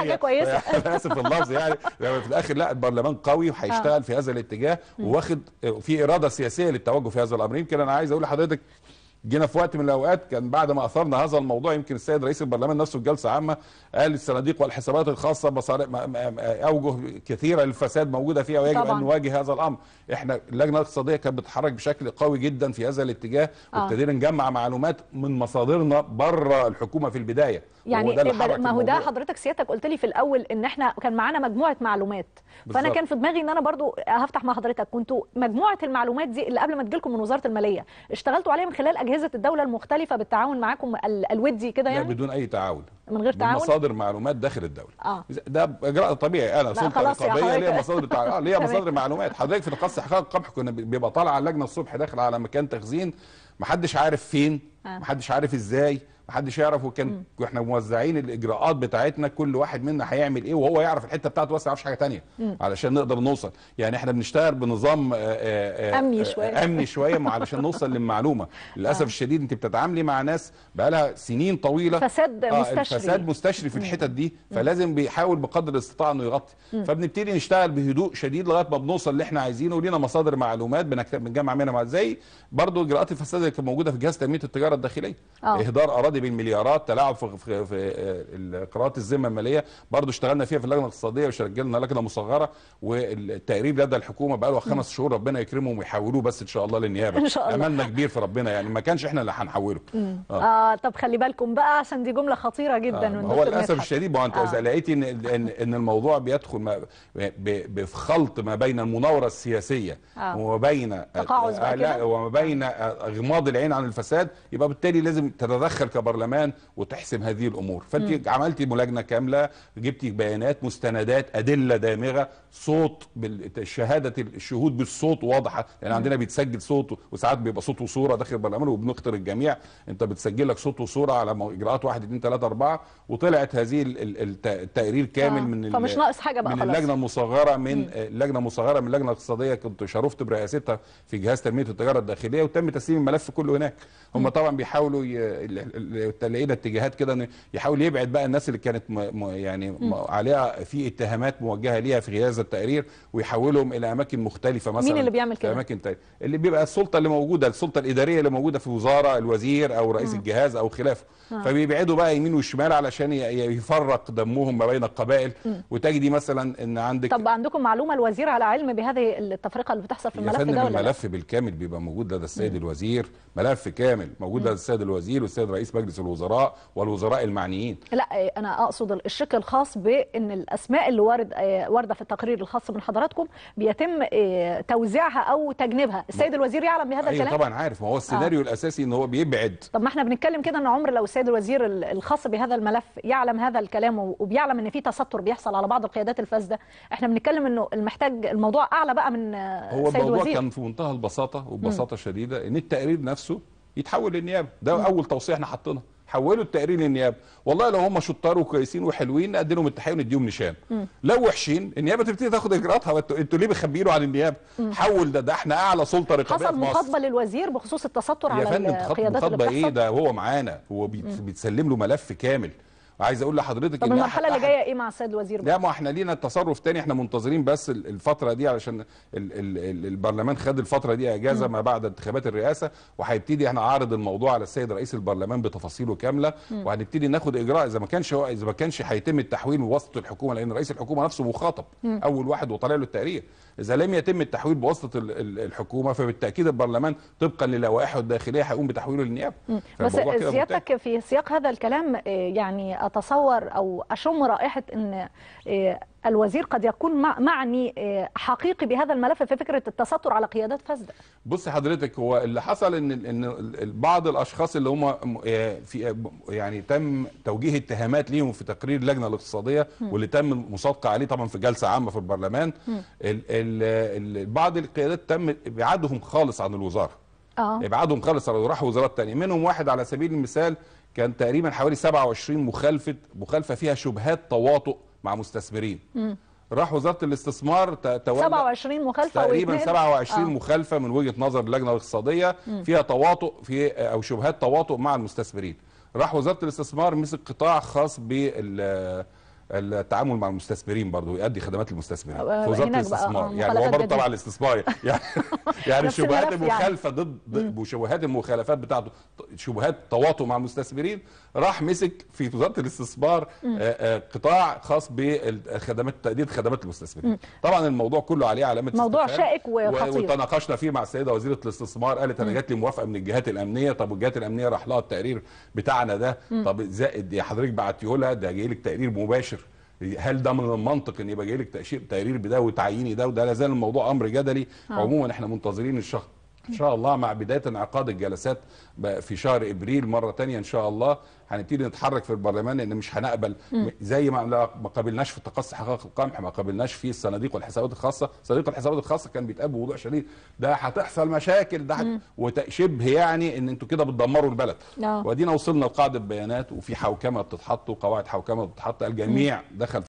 حاجه كويسه انا اسف في اللفظ يعني. يعني في الاخر لا البرلمان قوي وهيشتغل آه. في هذا الاتجاه وواخد في اراده سياسيه للتوجه في هذا الامر يمكن انا عايز اقول لحضرتك جينا في وقت من الاوقات كان بعد ما اثرنا هذا الموضوع يمكن السيد رئيس البرلمان نفسه في جلسه عامه قال الصناديق والحسابات الخاصه اوجه كثيره للفساد موجوده فيها ويجب طبعا. ان نواجه هذا الامر احنا اللجنه الاقتصاديه كانت بتتحرك بشكل قوي جدا في هذا الاتجاه آه. وابتدينا نجمع معلومات من مصادرنا بره الحكومه في البدايه يعني ده إيه، ما هو ده حضرتك سيادتك قلت لي في الاول ان احنا كان معانا مجموعه معلومات بالزبط. فانا كان في دماغي ان انا برضو هفتح مع حضرتك كنتوا مجموعه المعلومات دي اللي قبل ما تجيلكم من وزاره الماليه اشتغلتوا عليها من خلال أجهزة اجهزه الدوله المختلفه بالتعاون معاكم الودي كده يعني لا بدون اي تعاون من غير تعاون مصادر معلومات داخل الدوله آه. ده اجراء طبيعي انا سلطه رقابيه ليا مصادر تع... آه ليا مصادر معلومات حضرتك في القصة حقائق القمح كنا بيبقى طالعه اللجنه الصبح داخله على مكان تخزين محدش عارف فين آه. محدش عارف ازاي محدش يعرف وكان واحنا موزعين الاجراءات بتاعتنا كل واحد منا هيعمل ايه وهو يعرف الحته بتاعته بس ما يعرفش حاجه ثانيه علشان نقدر نوصل يعني احنا بنشتغل بنظام آه، آه، آه، امني شويه امني شويه علشان نوصل للمعلومه للاسف آه. الشديد انت بتتعاملي مع ناس بقى لها سنين طويله فساد آه مستشري فساد مستشري في الحتت دي فلازم بيحاول بقدر الاستطاعه انه يغطي فبنبتدي نشتغل بهدوء شديد لغايه ما بنوصل اللي احنا عايزينه ولينا مصادر معلومات بنجمع منها زي برضه اجراءات الفساد اللي كانت موجوده في جهاز تنميه التجاره الداخليه آه. اهدار اراضي الاقتصادي بالمليارات تلاعب في, في, في آه، قراءات الذمه الماليه برضه اشتغلنا فيها في اللجنه الاقتصاديه وشغلنا لجنه مصغره والتقرير لدى الحكومه بقى له خمس شهور ربنا يكرمهم ويحولوه بس ان شاء الله للنيابه ان شاء الله املنا كبير في ربنا يعني ما كانش احنا اللي هنحوله آه. اه طب خلي بالكم بقى عشان دي جمله خطيره جدا آه. هو للاسف الشديد ما انت آه. اذا آه. لقيتي ان ان الموضوع بيدخل ما بخلط ما بين المناوره السياسيه آه. وما بين تقاعس آه، وما بين اغماض العين عن الفساد يبقى بالتالي لازم تتدخل برلمان وتحسم هذه الامور فانت م. عملتي ملاجنه كامله جبتي بيانات مستندات ادله دامغه صوت بالشهاده الشهود بالصوت واضحه لان يعني عندنا بيتسجل صوت وساعات بيبقى صوت وصوره داخل البرلمان وبنخطر الجميع انت بتسجل لك صوت وصوره على اجراءات 1 2 3 4 وطلعت هذه التقرير كامل آه. من فمش ناقص حاجه بقى من خلاص. اللجنه المصغره من آه، اللجنه المصغره من اللجنه الاقتصاديه كنت شرفت برئاستها في جهاز تنميه التجاره الداخليه وتم تسليم الملف كله هناك هم طبعا بيحاولوا تلاقينا اتجاهات كده يحاول يبعد بقى الناس اللي كانت م... م... يعني م... عليها في اتهامات موجهه ليها في هذا التقرير ويحولهم الى اماكن مختلفه مثلا مين اللي بيعمل كده؟ اماكن تانية اللي بيبقى السلطه اللي موجوده السلطه الاداريه اللي موجوده في وزاره الوزير او رئيس م. الجهاز او خلافه آه. فبيبعدوا بقى يمين وشمال علشان يفرق دمهم ما بين القبائل وتجدي مثلا ان عندك طب عندكم معلومه الوزير على علم بهذه التفرقه اللي بتحصل في الملف ده الملف بالكامل بيبقى موجود لدى السيد الوزير ملف كامل موجود لدى السيد الوزير والسيد رئيس مجلس الوزراء والوزراء المعنيين لا انا اقصد الشك الخاص بان الاسماء اللي وارد آه، وارده في التقرير الخاص من حضراتكم بيتم آه، توزيعها او تجنيبها السيد الوزير يعلم بهذا أيوة الكلام أيوة طبعا عارف ما هو السيناريو آه. الاساسي ان هو بيبعد طب ما احنا بنتكلم كده ان عمر لو السيد الوزير الخاص بهذا الملف يعلم هذا الكلام وبيعلم ان في تستر بيحصل على بعض القيادات الفاسده احنا بنتكلم انه المحتاج الموضوع اعلى بقى من آه، هو السيد الوزير هو الموضوع كان في منتهى البساطه وببساطه شديده ان التقرير نفسه يتحول للنيابه ده اول توصيه احنا حاطينها حولوا التقرير للنيابه والله لو هم شطار وكويسين وحلوين نقدم لهم التحيه ونديهم نشان لو وحشين النيابه تبتدي تاخد اجراءاتها انتوا انتوا ليه بخبيروا عن النيابه مم. حول ده ده احنا اعلى سلطه رقابيه في مصر حصل مخاطبه للوزير بخصوص التستر على القيادات يا فندم مخاطبه ايه ده هو معانا هو بيتسلم له ملف كامل عايز اقول لحضرتك طب المرحله اللي جايه ايه مع السيد الوزير لا ما احنا لينا تصرف تاني احنا منتظرين بس الفتره دي علشان ال ال ال البرلمان خد الفتره دي اجازه ما بعد انتخابات الرئاسه وهيبتدي احنا عارض الموضوع على السيد رئيس البرلمان بتفاصيله كامله وهنبتدي ناخد اجراء اذا ما كانش اذا ما كانش هيتم التحويل بواسطه الحكومه لان رئيس الحكومه نفسه مخاطب اول واحد وطالع له التقرير اذا لم يتم التحويل بواسطه الحكومه فبالتاكيد البرلمان طبقا للوائحه الداخليه هيقوم بتحويله للنيابه بس زيادتك في سياق هذا الكلام آه، يعني اتصور او اشم رائحه ان إيه، الوزير قد يكون معني إيه، حقيقي بهذا الملف في فكره التستر على قيادات فاسده. بص حضرتك هو اللي حصل ان ان بعض الاشخاص اللي هم إيه، في يعني تم توجيه اتهامات ليهم في تقرير اللجنه الاقتصاديه واللي تم مصادقه عليه طبعا في جلسه عامه في البرلمان ال ال بعض القيادات تم ابعادهم خالص عن الوزاره. اه ابعادهم خالص راحوا وزارات ثانيه منهم واحد على سبيل المثال كان تقريبا حوالي 27 مخالفه مخالفه فيها شبهات تواطؤ مع مستثمرين راح وزاره الاستثمار تولى 27 مخالفه تقريبا 27 آه. مخالفه من وجهه نظر اللجنه الاقتصاديه فيها تواطؤ في او شبهات تواطؤ مع المستثمرين راح وزاره الاستثمار مسك قطاع خاص بال التعامل مع المستثمرين برضه يؤدي خدمات المستثمرين أه، في وزاره الاستثمار آه، يعني هو برضه طبعا الاستثمار يعني يعني الشبهات يعني. المخالفه يعني. ضد وشبهات المخالفات بتاعته شبهات تواطؤ مع المستثمرين راح مسك في وزاره الاستثمار آه، قطاع خاص بالخدمات تاديه خدمات المستثمرين طبعا الموضوع كله عليه علامه موضوع شائك وخطير وتناقشنا فيه مع السيده وزيره الاستثمار قالت انا جات لي موافقه من الجهات الامنيه طب والجهات الامنيه راح لها التقرير بتاعنا ده طب زائد حضرتك بعتيه لها ده جاي لك تقرير مباشر هل ده من المنطق ان يبقى جاي لك تقرير بده وتعييني ده وده لا زال الموضوع امر جدلي آه. عموما احنا منتظرين الشخص ان شاء الله مع بدايه انعقاد الجلسات في شهر ابريل مره ثانيه ان شاء الله هنبتدي نتحرك في البرلمان لان مش هنقبل زي ما ما قابلناش في تقصي حقائق القمح ما قابلناش في الصناديق والحسابات الخاصه صناديق الحسابات الخاصه كان بيتقابل بوضوح شديد ده هتحصل مشاكل ده وشبه يعني ان انتوا كده بتدمروا البلد آه. ودينا وصلنا لقاعده بيانات وفي حوكمه بتتحط وقواعد حوكمه بتتحط الجميع دخل